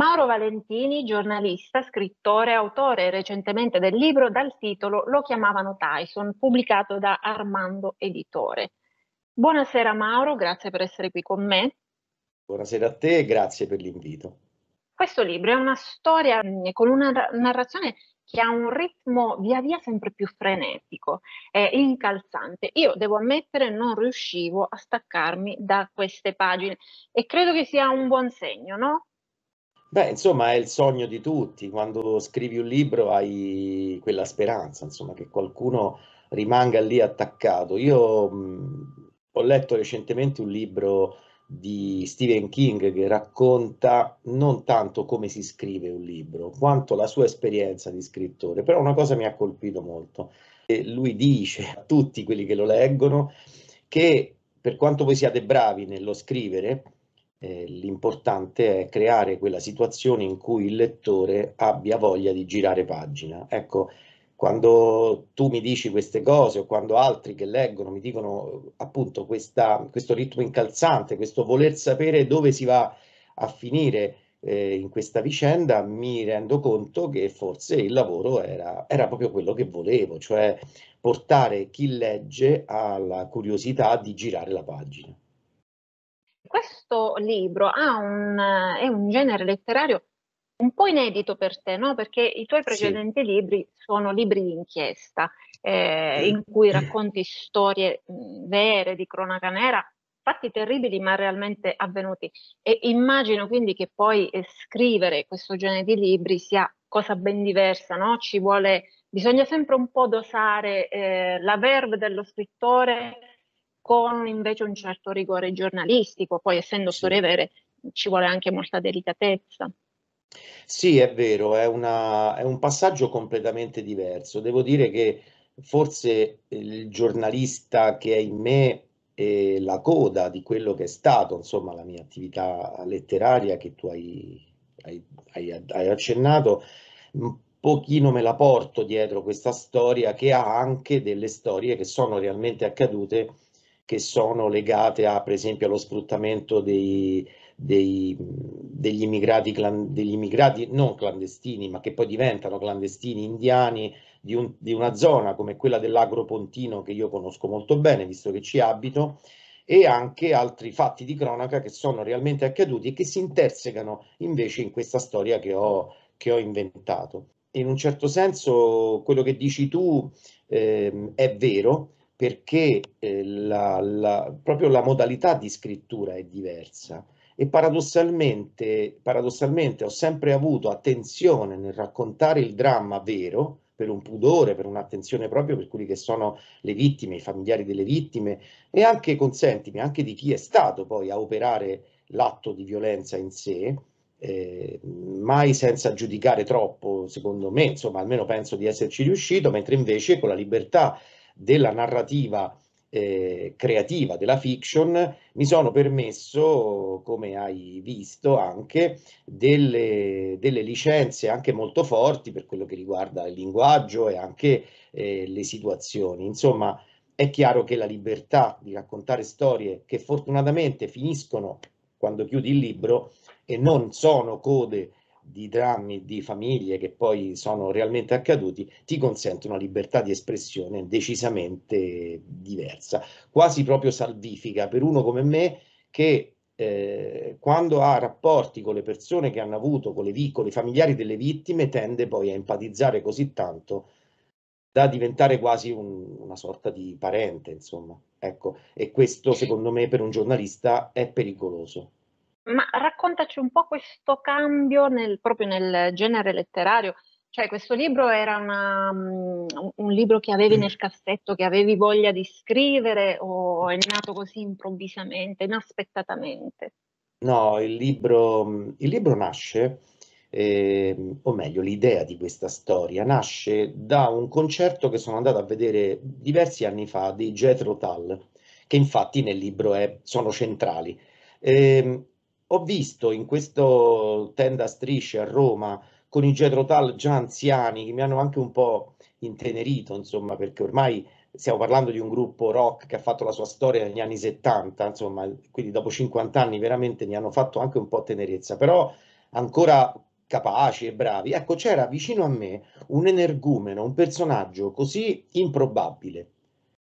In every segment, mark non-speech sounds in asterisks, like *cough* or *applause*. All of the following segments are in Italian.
Mauro Valentini, giornalista, scrittore, autore recentemente del libro dal titolo Lo chiamavano Tyson, pubblicato da Armando Editore. Buonasera Mauro, grazie per essere qui con me. Buonasera a te e grazie per l'invito. Questo libro è una storia eh, con una narrazione che ha un ritmo via via sempre più frenetico e incalzante. Io devo ammettere non riuscivo a staccarmi da queste pagine e credo che sia un buon segno, no? Beh, insomma, è il sogno di tutti. Quando scrivi un libro hai quella speranza, insomma, che qualcuno rimanga lì attaccato. Io mh, ho letto recentemente un libro di Stephen King che racconta non tanto come si scrive un libro, quanto la sua esperienza di scrittore. Però una cosa mi ha colpito molto. E lui dice a tutti quelli che lo leggono che per quanto voi siate bravi nello scrivere, eh, l'importante è creare quella situazione in cui il lettore abbia voglia di girare pagina. Ecco, quando tu mi dici queste cose o quando altri che leggono mi dicono appunto questa, questo ritmo incalzante, questo voler sapere dove si va a finire eh, in questa vicenda, mi rendo conto che forse il lavoro era, era proprio quello che volevo, cioè portare chi legge alla curiosità di girare la pagina questo libro un, eh, è un genere letterario un po' inedito per te, no? perché i tuoi precedenti sì. libri sono libri di inchiesta, eh, in cui mm. racconti storie mm, vere di cronaca nera, fatti terribili ma realmente avvenuti. E immagino quindi che poi eh, scrivere questo genere di libri sia cosa ben diversa, no? Ci vuole, bisogna sempre un po' dosare eh, la verve dello scrittore con invece un certo rigore giornalistico, poi essendo sì. storie vere ci vuole anche molta delicatezza. Sì, è vero, è, una, è un passaggio completamente diverso. Devo dire che forse il giornalista che è in me è la coda di quello che è stato, insomma, la mia attività letteraria che tu hai, hai, hai, hai accennato, un pochino me la porto dietro questa storia che ha anche delle storie che sono realmente accadute che sono legate a, per esempio allo sfruttamento dei, dei, degli, immigrati clan, degli, immigrati non clandestini, ma che poi diventano clandestini indiani di, un, di una zona come quella dell'Agro Pontino che io conosco molto bene, visto che ci abito, e anche altri fatti di cronaca che sono realmente accaduti e che si intersecano invece in questa storia che ho, che ho inventato. In un certo senso quello che dici tu eh, è vero, perché eh, la, la, proprio la modalità di scrittura è diversa e paradossalmente, paradossalmente ho sempre avuto attenzione nel raccontare il dramma vero, per un pudore, per un'attenzione proprio per quelli che sono le vittime, i familiari delle vittime e anche, consentimi, anche di chi è stato poi a operare l'atto di violenza in sé, eh, mai senza giudicare troppo, secondo me, insomma, almeno penso di esserci riuscito, mentre invece con la libertà della narrativa eh, creativa della fiction, mi sono permesso, come hai visto anche, delle, delle, licenze anche molto forti per quello che riguarda il linguaggio e anche eh, le situazioni. Insomma, è chiaro che la libertà di raccontare storie che fortunatamente finiscono quando chiudi il libro e non sono code di drammi di famiglie che poi sono realmente accaduti, ti consente una libertà di espressione decisamente diversa, quasi proprio salvifica per uno come me che eh, quando ha rapporti con le persone che hanno avuto, con le vittime, familiari delle vittime, tende poi a empatizzare così tanto da diventare quasi un, una sorta di parente, insomma. Ecco, e questo secondo me per un giornalista è pericoloso ma raccontaci un po' questo cambio nel, proprio nel genere letterario. Cioè, questo libro era una, mm, un libro che avevi mm. nel cassetto, che avevi voglia di scrivere o è nato così improvvisamente, inaspettatamente? No, il libro, mm, il libro nasce, eh, o meglio, l'idea di questa storia nasce da un concerto che sono andato a vedere diversi anni fa di Jethro Tull, che infatti nel libro è, sono centrali. Eh, ho visto in questo tenda strisce a Roma con i Getrotal già anziani che mi hanno anche un po' intenerito, insomma, perché ormai stiamo parlando di un gruppo rock che ha fatto la sua storia negli anni 70, insomma, quindi dopo 50 anni veramente ne hanno fatto anche un po' tenerezza, però ancora capaci e bravi. Ecco, c'era vicino a me un energumeno, un personaggio così improbabile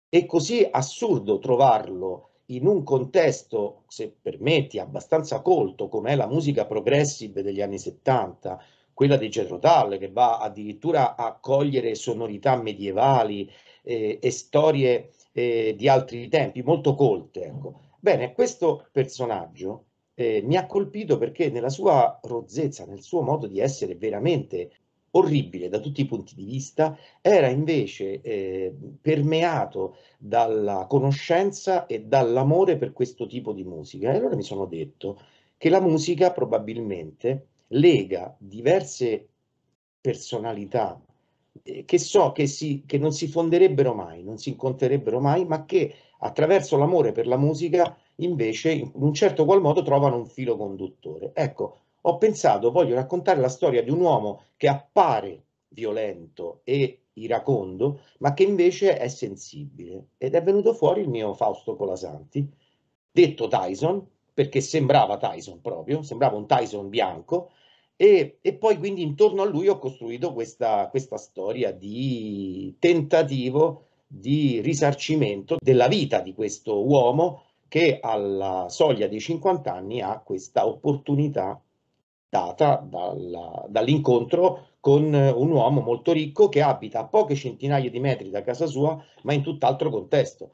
e così assurdo trovarlo in un contesto, se permetti, abbastanza colto come è la musica progressive degli anni 70, quella di Jethro Tull che va addirittura a cogliere sonorità medievali eh, e storie eh, di altri tempi, molto colte. Ecco. Bene, questo personaggio eh, mi ha colpito perché nella sua rozzezza, nel suo modo di essere veramente orribile da tutti i punti di vista, era invece eh, permeato dalla conoscenza e dall'amore per questo tipo di musica. E allora mi sono detto che la musica probabilmente lega diverse personalità eh, che so che, si, che non si fonderebbero mai, non si incontrerebbero mai, ma che attraverso l'amore per la musica invece in un certo qual modo trovano un filo conduttore. Ecco, ho pensato, voglio raccontare la storia di un uomo che appare violento e iracondo, ma che invece è sensibile. Ed è venuto fuori il mio Fausto Colasanti, detto Tyson, perché sembrava Tyson proprio, sembrava un Tyson bianco, e, e poi quindi intorno a lui ho costruito questa, questa storia di tentativo di risarcimento della vita di questo uomo che alla soglia dei 50 anni ha questa opportunità data dalla, dall'incontro con eh, un uomo molto ricco che abita a poche centinaia di metri da casa sua, ma in tutt'altro contesto.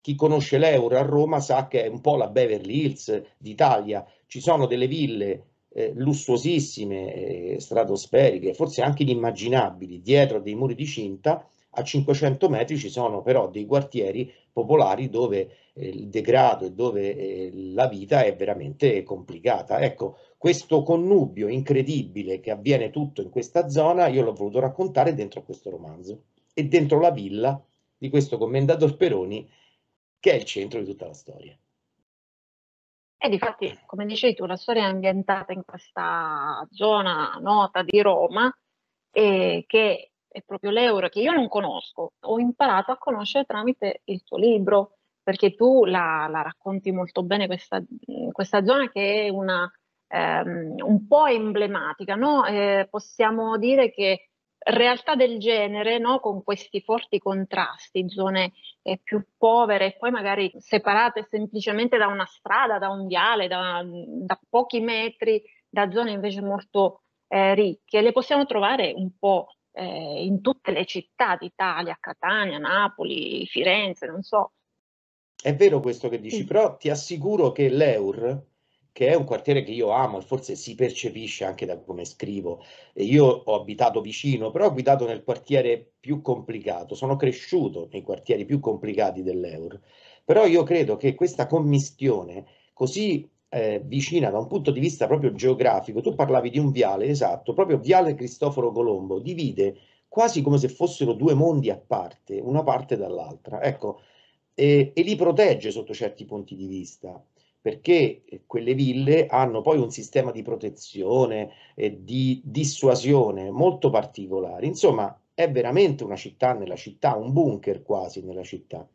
Chi conosce l'euro a Roma sa che è un po' la Beverly Hills d'Italia, ci sono delle ville eh, lussuosissime, eh, stratosferiche, forse anche inimmaginabili, dietro dei muri di cinta, a 500 metri ci sono però dei quartieri popolari dove eh, il degrado e dove eh, la vita è veramente complicata. Ecco, questo connubio incredibile che avviene tutto in questa zona, io l'ho voluto raccontare dentro questo romanzo e dentro la villa di questo commendator Peroni che è il centro di tutta la storia. E difatti, come dicevi tu, la storia è ambientata in questa zona nota di Roma e eh, che è proprio l'euro che io non conosco, ho imparato a conoscere tramite il tuo libro, perché tu la, la racconti molto bene questa, questa, zona che è una, ehm, un po' emblematica, no? eh, possiamo dire che realtà del genere, no? con questi forti contrasti, zone eh, più povere e poi magari separate semplicemente da una strada, da un viale, da, da pochi metri, da zone invece molto eh, ricche, le possiamo trovare un po' eh, in tutte le città d'Italia, Catania, Napoli, Firenze, non so. È vero questo che dici, sì. però ti assicuro che l'Eur, che è un quartiere che io amo e forse si percepisce anche da come scrivo, io ho abitato vicino, però ho abitato nel quartiere più complicato, sono cresciuto nei quartieri più complicati dell'Eur, però io credo che questa commistione così eh, vicina da un punto di vista proprio geografico, tu parlavi di un viale, esatto, proprio Viale Cristoforo Colombo divide quasi come se fossero due mondi a parte, una parte dall'altra, ecco, e, e li protegge sotto certi punti di vista perché eh, quelle ville hanno poi un sistema di protezione e di dissuasione molto particolare. Insomma, è veramente una città nella città, un bunker quasi nella città.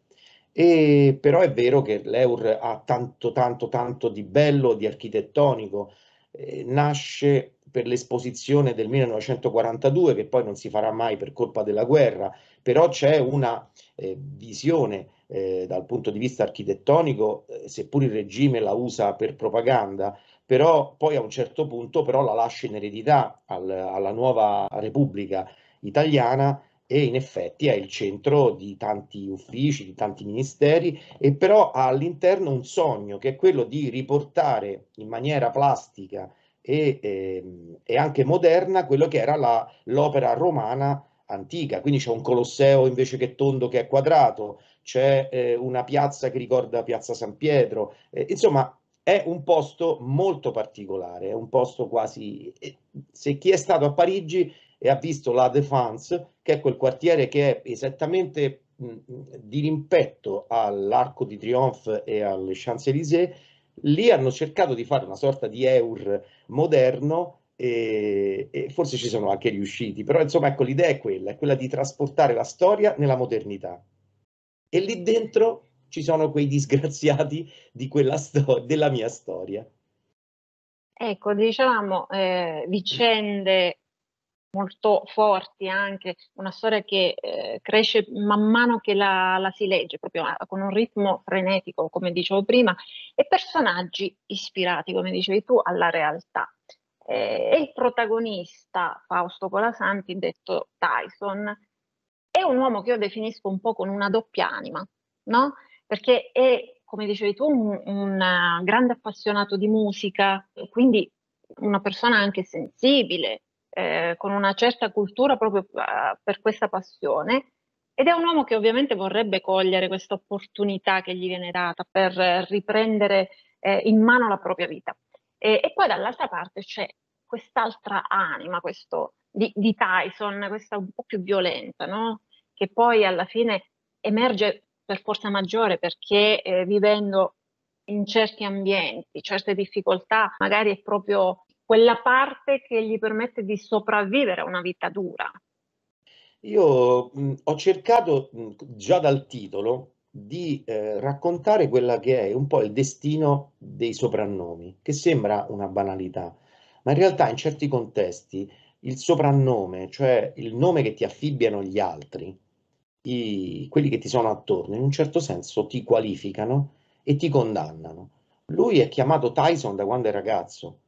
E, però è vero che l'Eur ha tanto, tanto, tanto di bello, di architettonico. Eh, nasce per l'esposizione del 1942, che poi non si farà mai per colpa della guerra, però c'è una eh, visione eh, dal punto di vista architettonico, eh, seppur il regime la usa per propaganda, però poi a un certo punto però la lascia in eredità al, alla nuova Repubblica italiana e in effetti è il centro di tanti uffici, di tanti ministeri e però ha all'interno un sogno che è quello di riportare in maniera plastica e, e, ehm, e anche moderna quello che era la, l'opera romana antica, quindi c'è un Colosseo invece che tondo che è quadrato, c'è eh, una piazza che ricorda Piazza San Pietro, eh, insomma è un posto molto particolare, è un posto quasi, eh, se chi è stato a Parigi e ha visto la Defense, che è quel quartiere che è esattamente mh, di rimpetto all'Arco di Triomphe e alle Champs-Élysées, lì hanno cercato di fare una sorta di EUR moderno e, e, forse ci sono anche riusciti, però insomma ecco l'idea è quella, è quella di trasportare la storia nella modernità. E lì dentro ci sono quei disgraziati sto- della mia storia. Ecco, diciamo, eh, vicende molto forti anche, una storia che eh, cresce man mano che la, la si legge, proprio con un ritmo frenetico, come dicevo prima, e personaggi ispirati, come dicevi tu, alla realtà. Eh, e il protagonista, Fausto Colasanti, detto Tyson, è un uomo che io definisco un po' con una doppia anima, no? Perché è, come dicevi tu, un, un eh, grande appassionato di musica, quindi una persona anche sensibile, eh, con una certa cultura proprio eh, per questa passione ed è un uomo che ovviamente vorrebbe cogliere questa opportunità che gli viene data per eh, riprendere eh, in mano la propria vita. E, e poi dall'altra parte c'è quest'altra anima questo, di, di, Tyson, questa un po' più violenta, no? che poi alla fine emerge per forza maggiore perché eh, vivendo in certi ambienti, certe difficoltà, magari è proprio quella parte che gli permette di sopravvivere a una vita dura. Io mh, ho cercato mh, già dal titolo di eh, raccontare quella che è un po' il destino dei soprannomi, che sembra una banalità, ma in realtà in certi contesti il soprannome, cioè il nome che ti affibbiano gli altri, i, quelli che ti sono attorno, in un certo senso ti qualificano e ti condannano. Lui è chiamato Tyson da quando è ragazzo,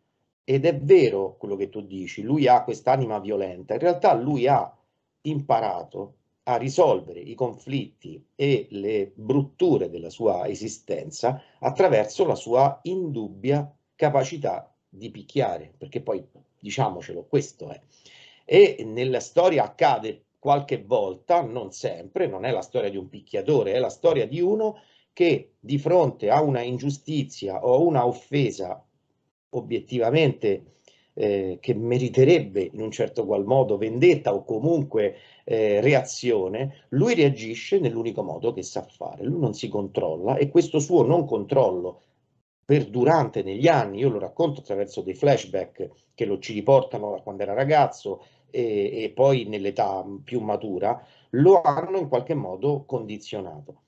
ed è vero quello che tu dici, lui ha quest'anima violenta, in realtà lui ha imparato a risolvere i conflitti e le brutture della sua esistenza attraverso la sua indubbia capacità di picchiare, perché poi diciamocelo, questo è. E nella storia accade qualche volta, non sempre, non è la storia di un picchiatore, è la storia di uno che di fronte a una ingiustizia o una offesa obiettivamente eh, che meriterebbe in un certo qual modo vendetta o comunque eh, reazione, lui reagisce nell'unico modo che sa fare, lui non si controlla e questo suo non controllo perdurante negli anni, io lo racconto attraverso dei flashback che lo ci riportano da quando era ragazzo e, e poi nell'età più matura, lo hanno in qualche modo condizionato.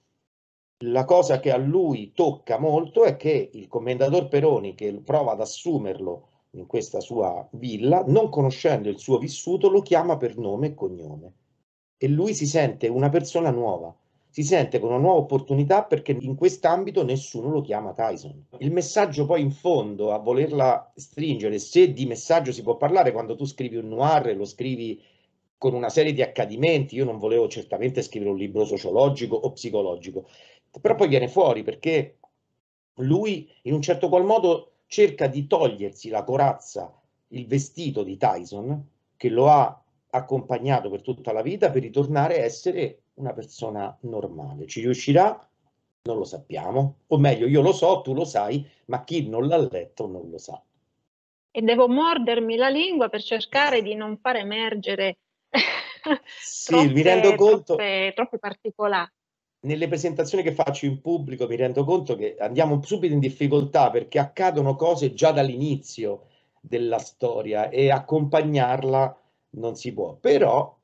La cosa che a lui tocca molto è che il commendator Peroni, che prova ad assumerlo in questa sua villa, non conoscendo il suo vissuto, lo chiama per nome e cognome. E lui si sente una persona nuova, si sente con una nuova opportunità perché in quest'ambito nessuno lo chiama Tyson. Il messaggio poi in fondo a volerla stringere, se di messaggio si può parlare quando tu scrivi un noir, e lo scrivi con una serie di accadimenti, io non volevo certamente scrivere un libro sociologico o psicologico, però poi viene fuori perché lui in un certo qual modo cerca di togliersi la corazza, il vestito di Tyson che lo ha accompagnato per tutta la vita per ritornare a essere una persona normale. Ci riuscirà? Non lo sappiamo, o meglio, io lo so, tu lo sai, ma chi non l'ha letto non lo sa. E devo mordermi la lingua per cercare di non far emergere sì, troppe, mi rendo conto, troppe, troppe particolari nelle presentazioni che faccio in pubblico mi rendo conto che andiamo subito in difficoltà perché accadono cose già dall'inizio della storia e accompagnarla non si può. Però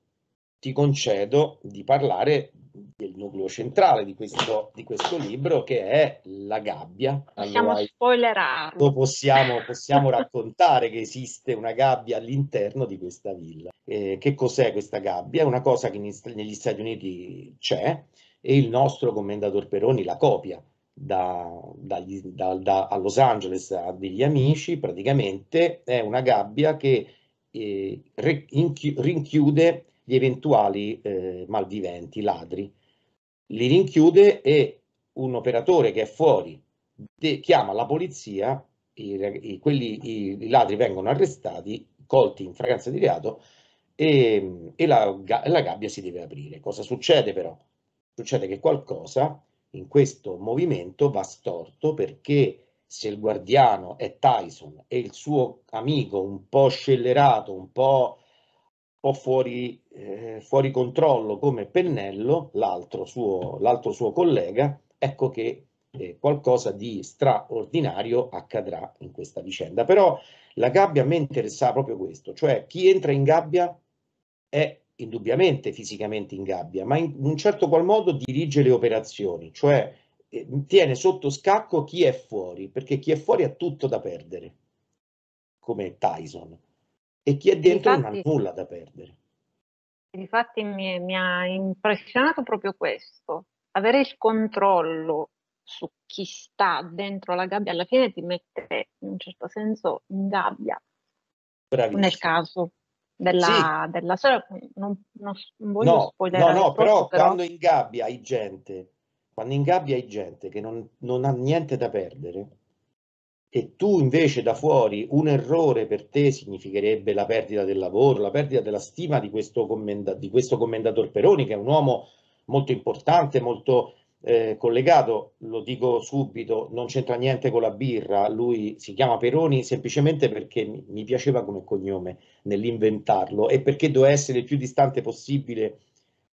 ti concedo di parlare del nucleo centrale di questo, di questo libro che è la gabbia. Possiamo allora, spoilerarlo. Possiamo, possiamo raccontare che esiste una gabbia all'interno di questa villa. Eh, che cos'è questa gabbia? È una cosa che negli Stati Uniti c'è, e il nostro commendator Peroni la copia da, dagli, da, da, a Los Angeles a degli amici, praticamente è una gabbia che eh, rinchiude gli eventuali eh, malviventi, ladri. Li rinchiude e un operatore che è fuori de, chiama la polizia, i, i, quelli, i, i, ladri vengono arrestati, colti in fragranza di reato e, ehm, e la, la gabbia si deve aprire. Cosa succede però? Succede che qualcosa in questo movimento va storto perché se il guardiano è Tyson e il suo amico un po' scellerato, un po', un po fuori, eh, fuori, controllo come Pennello, l'altro suo, suo, collega, ecco che eh, qualcosa di straordinario accadrà in questa vicenda. Però la gabbia a me interessava proprio questo, cioè chi entra in gabbia è indubbiamente fisicamente in gabbia, ma in un certo qual modo dirige le operazioni, cioè eh, tiene sotto scacco chi è fuori, perché chi è fuori ha tutto da perdere, come Tyson, e chi è dentro infatti, non ha nulla da perdere. Infatti mi, mi ha impressionato proprio questo, avere il controllo su chi sta dentro la gabbia alla fine ti mette in un certo senso in gabbia, Bravissimo. nel caso della, sì. della storia, non, non, non voglio no, spoilerare. No, no, però, però quando in gabbia hai gente, quando in gabbia hai gente che non, non ha niente da perdere, e tu invece da fuori un errore per te significherebbe la perdita del lavoro, la perdita della stima di questo, commenda- di questo commendator Peroni, che è un uomo molto importante, molto eh, collegato, lo dico subito, non c'entra niente con la birra, lui si chiama Peroni semplicemente perché mi piaceva come cognome nell'inventarlo e perché doveva essere il più distante possibile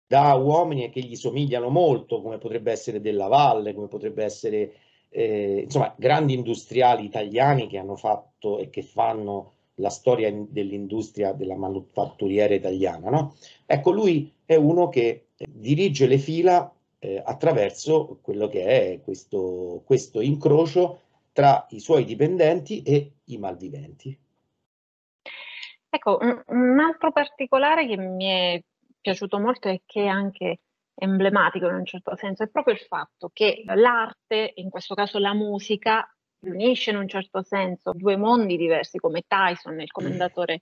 da uomini che gli somigliano molto, come potrebbe essere Della Valle, come potrebbe essere, eh, insomma, grandi industriali italiani che hanno fatto e che fanno la storia dell'industria della manufatturiera italiana. No? Ecco, lui è uno che dirige le fila eh, attraverso quello che è questo, questo incrocio tra i suoi dipendenti e i malviventi. Ecco, un altro particolare che mi è piaciuto molto e che è anche emblematico in un certo senso è proprio il fatto che l'arte, in questo caso la musica, riunisce in un certo senso due mondi diversi come Tyson e il commendatore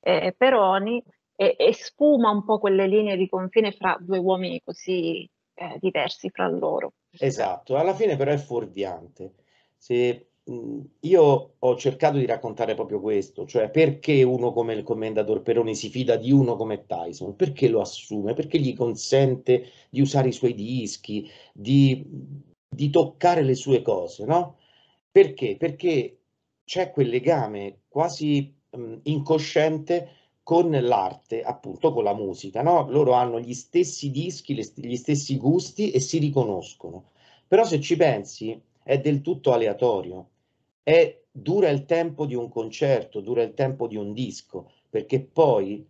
eh, Peroni e, e, sfuma un po' quelle linee di confine fra due uomini così eh, diversi fra loro. Esatto, alla fine però è fuorviante. Se, mh, io ho cercato di raccontare proprio questo, cioè perché uno come il commendator Peroni si fida di uno come Tyson, perché lo assume, perché gli consente di usare i suoi dischi, di, di toccare le sue cose, no? Perché? Perché c'è quel legame quasi mh, incosciente con l'arte, appunto con la musica, no? Loro hanno gli stessi dischi, gli stessi gusti e si riconoscono. Però se ci pensi è del tutto aleatorio. È, dura il tempo di un concerto, dura il tempo di un disco, perché poi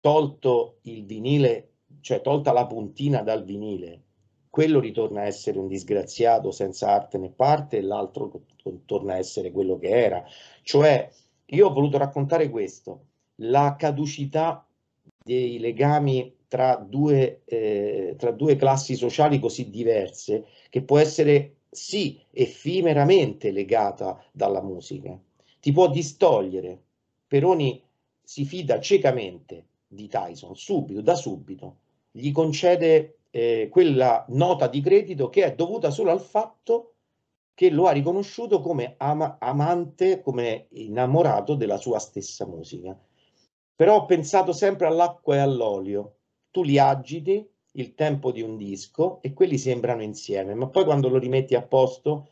tolto il vinile, cioè tolta la puntina dal vinile, quello ritorna a essere un disgraziato senza arte né parte e l'altro torna a essere quello che era. Cioè, io ho voluto raccontare questo la caducità dei legami tra due, eh, tra due classi sociali così diverse, che può essere sì effimeramente legata dalla musica, ti può distogliere. Peroni si fida ciecamente di Tyson, subito, da subito, gli concede eh, quella nota di credito che è dovuta solo al fatto che lo ha riconosciuto come ama amante, come innamorato della sua stessa musica però ho pensato sempre all'acqua e all'olio. Tu li agiti il tempo di un disco e quelli sembrano insieme, ma poi quando lo rimetti a posto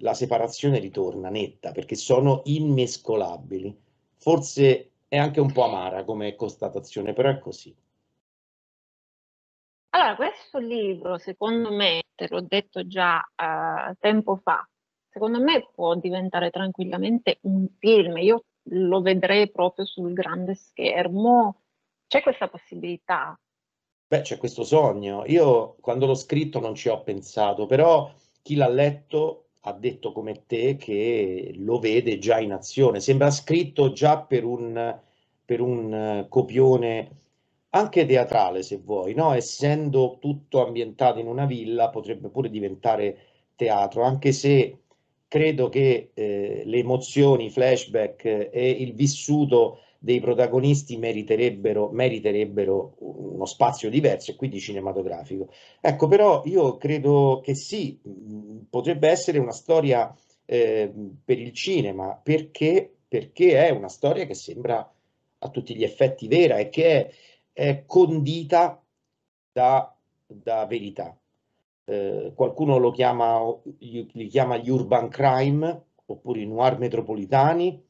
la separazione ritorna netta perché sono immescolabili. Forse è anche un po' amara come constatazione, però è così. Allora, questo libro, secondo me, te l'ho detto già eh, tempo fa, secondo me può diventare tranquillamente un film. Io lo vedrei proprio sul grande schermo, c'è questa possibilità? Beh, c'è questo sogno. Io quando l'ho scritto non ci ho pensato, però chi l'ha letto ha detto come te che lo vede già in azione. Sembra scritto già per un, per un eh, copione anche teatrale, se vuoi, no? Essendo tutto ambientato in una villa, potrebbe pure diventare teatro, anche se credo che eh, le emozioni, i flashback eh, e il vissuto dei protagonisti meriterebbero, meriterebbero, uno spazio diverso e quindi cinematografico. Ecco, però io credo che sì, mm, potrebbe essere una storia eh, per il cinema, perché, perché, è una storia che sembra a tutti gli effetti vera e che è, è condita da, da verità. Eh, qualcuno lo chiama, li chiama gli urban crime oppure i noir metropolitani,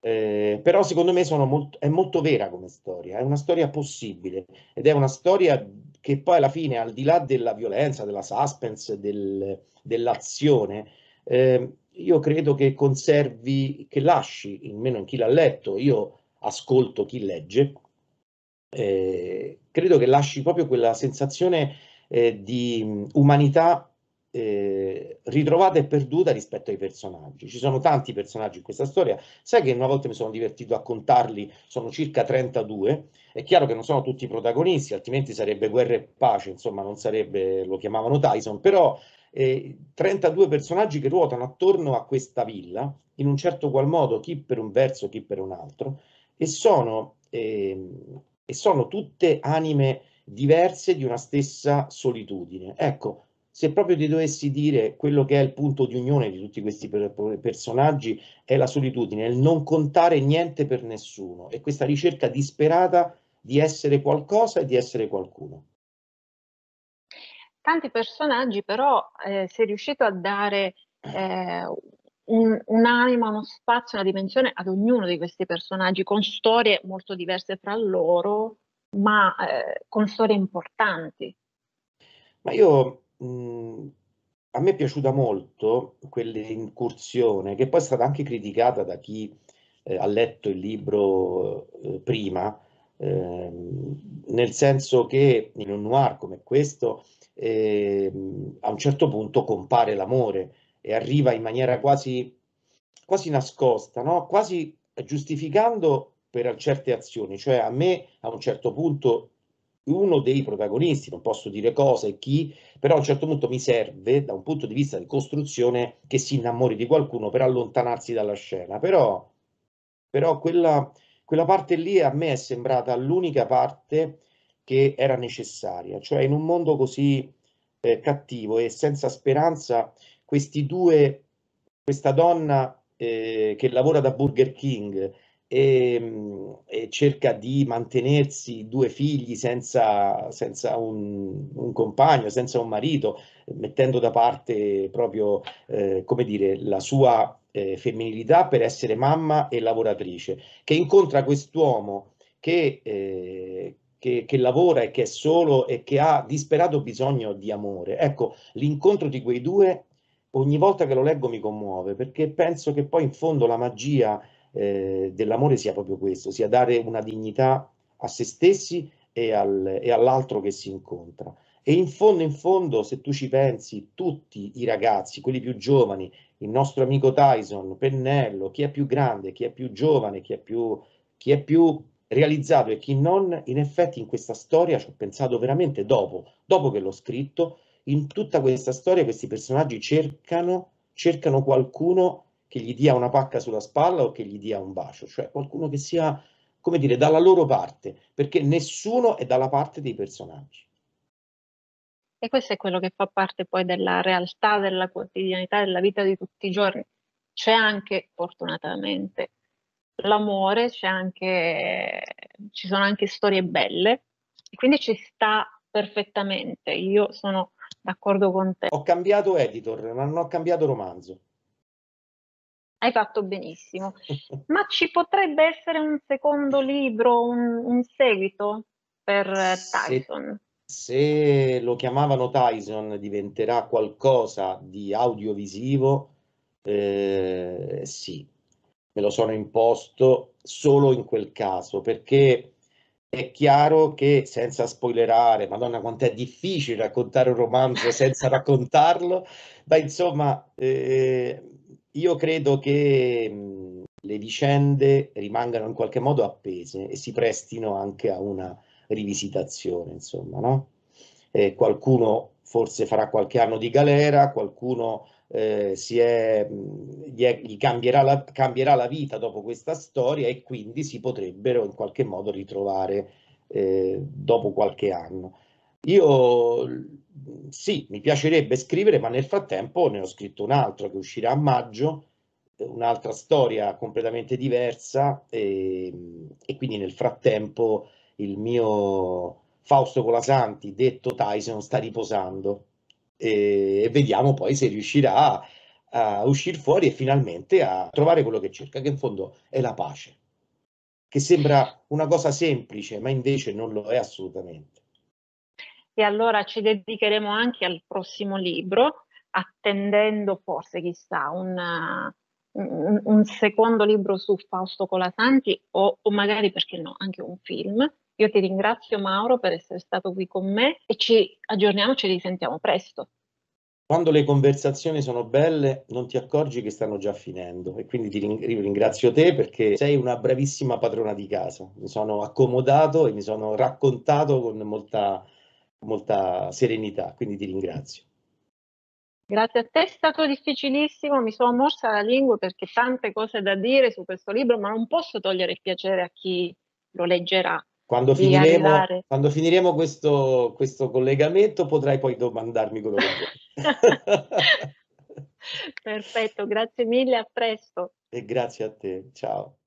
eh, però secondo me molto, è molto vera come storia, è una storia possibile ed è una storia che poi alla fine, al di là della violenza, della suspense, del, dell'azione, eh, io credo che conservi, che lasci, almeno in chi l'ha letto, io ascolto chi legge, eh, credo che lasci proprio quella sensazione eh, di mm, umanità eh, ritrovata e perduta rispetto ai personaggi. Ci sono tanti personaggi in questa storia, sai che una volta mi sono divertito a contarli, sono circa 32, è chiaro che non sono tutti i protagonisti, altrimenti sarebbe guerra e pace, insomma non sarebbe, lo chiamavano Tyson, però eh, 32 personaggi che ruotano attorno a questa villa, in un certo qual modo, chi per un verso, chi per un altro, e sono, eh, e sono tutte anime diverse di una stessa solitudine. Ecco, se proprio ti dovessi dire quello che è il punto di unione di tutti questi per personaggi è la solitudine, il non contare niente per nessuno e questa ricerca disperata di essere qualcosa e di essere qualcuno. Tanti personaggi però eh, sei riuscito a dare eh, eh un'anima, uno spazio, una dimensione ad ognuno di questi personaggi con storie molto diverse fra loro ma eh, con storie importanti. Ma io mh, mhmm, a me è piaciuta molto quell'incursione, che poi è stata anche criticata da chi eh, ha letto il libro eh, prima, ehm, nel senso che in un noir come questo ehm, a un certo punto compare l'amore e arriva in maniera quasi, quasi nascosta, no? quasi giustificando per certe azioni, cioè a me a un certo punto uno dei protagonisti, non posso dire cosa e chi, però a un certo punto mi serve da un punto di vista di costruzione che si innamori di qualcuno per allontanarsi dalla scena, però, però quella, quella parte lì a me è sembrata l'unica parte che era necessaria, cioè in un mondo così eh, cattivo e senza speranza, questi due, questa donna eh, che lavora da Burger King e, ehm, e cerca di mantenersi due figli senza, senza un, un, compagno, senza un marito, mettendo da parte proprio, eh, come dire, la sua eh, femminilità per essere mamma e lavoratrice, che incontra quest'uomo che, eh, che, che, lavora e che è solo e che ha disperato bisogno di amore. Ecco, l'incontro di quei due ogni volta che lo leggo mi commuove perché penso che poi in fondo la magia eh, dell'amore sia proprio questo, sia dare una dignità a se stessi e, al, e all'altro che si incontra. E in fondo, in fondo, se tu ci pensi, tutti i ragazzi, quelli più giovani, il nostro amico Tyson, Pennello, chi è più grande, chi è più giovane, chi è più, chi è più realizzato e chi non, in effetti in questa storia ci ho pensato veramente dopo, dopo che l'ho scritto, in tutta questa storia questi personaggi cercano, cercano qualcuno che gli dia una pacca sulla spalla o che gli dia un bacio, cioè qualcuno che sia, come dire, dalla loro parte, perché nessuno è dalla parte dei personaggi. E questo è quello che fa parte poi della realtà, della quotidianità, della vita di tutti i giorni. C'è anche, fortunatamente, l'amore, c'è anche, ci sono anche storie belle, e quindi ci sta perfettamente. Io sono d'accordo con te. Ho cambiato editor, ma non ho cambiato romanzo. Hai fatto benissimo. *laughs* Ma ci potrebbe essere un secondo libro, un, un seguito per eh, Tyson? Se, se, lo chiamavano Tyson diventerà qualcosa di audiovisivo, eh, sì, me lo sono imposto solo in quel caso, perché è chiaro che senza spoilerare, madonna quanto è difficile raccontare un romanzo senza raccontarlo, ma insomma... Eh, io credo che le vicende rimangano in qualche modo appese e si prestino anche a una rivisitazione, insomma, no? Eh, qualcuno forse farà qualche anno di galera, qualcuno eh, si è, gli, è, gli cambierà, la, cambierà, la, vita dopo questa storia e quindi si potrebbero in qualche modo ritrovare eh, dopo qualche anno. Io sì, mi piacerebbe scrivere, ma nel frattempo ne ho scritto un altro che uscirà a maggio, eh, un'altra storia completamente diversa e, ehm, e quindi nel frattempo il mio Fausto Colasanti, detto Tyson, sta riposando e, e vediamo poi se riuscirà a, a uscire fuori e finalmente a trovare quello che cerca, che in fondo è la pace, che sembra una cosa semplice, ma invece non lo è assolutamente e allora ci dedicheremo anche al prossimo libro, attendendo forse, chissà, una, un, un, secondo libro su Fausto Colasanti o, o magari, perché no, anche un film. Io ti ringrazio Mauro per essere stato qui con me e ci aggiorniamo, ci risentiamo presto. Quando le conversazioni sono belle non ti accorgi che stanno già finendo e quindi ti ringrazio te perché sei una bravissima padrona di casa. Mi sono accomodato e mi sono raccontato con molta molta serenità, quindi ti ringrazio. Grazie a te, è stato difficilissimo, mi sono morsa la lingua perché tante cose da dire su questo libro, ma non posso togliere il piacere a chi lo leggerà. Quando finiremo, quando finiremo questo, questo, collegamento potrai poi domandarmi quello che vuoi. *laughs* Perfetto, grazie mille, a presto. E grazie a te, ciao.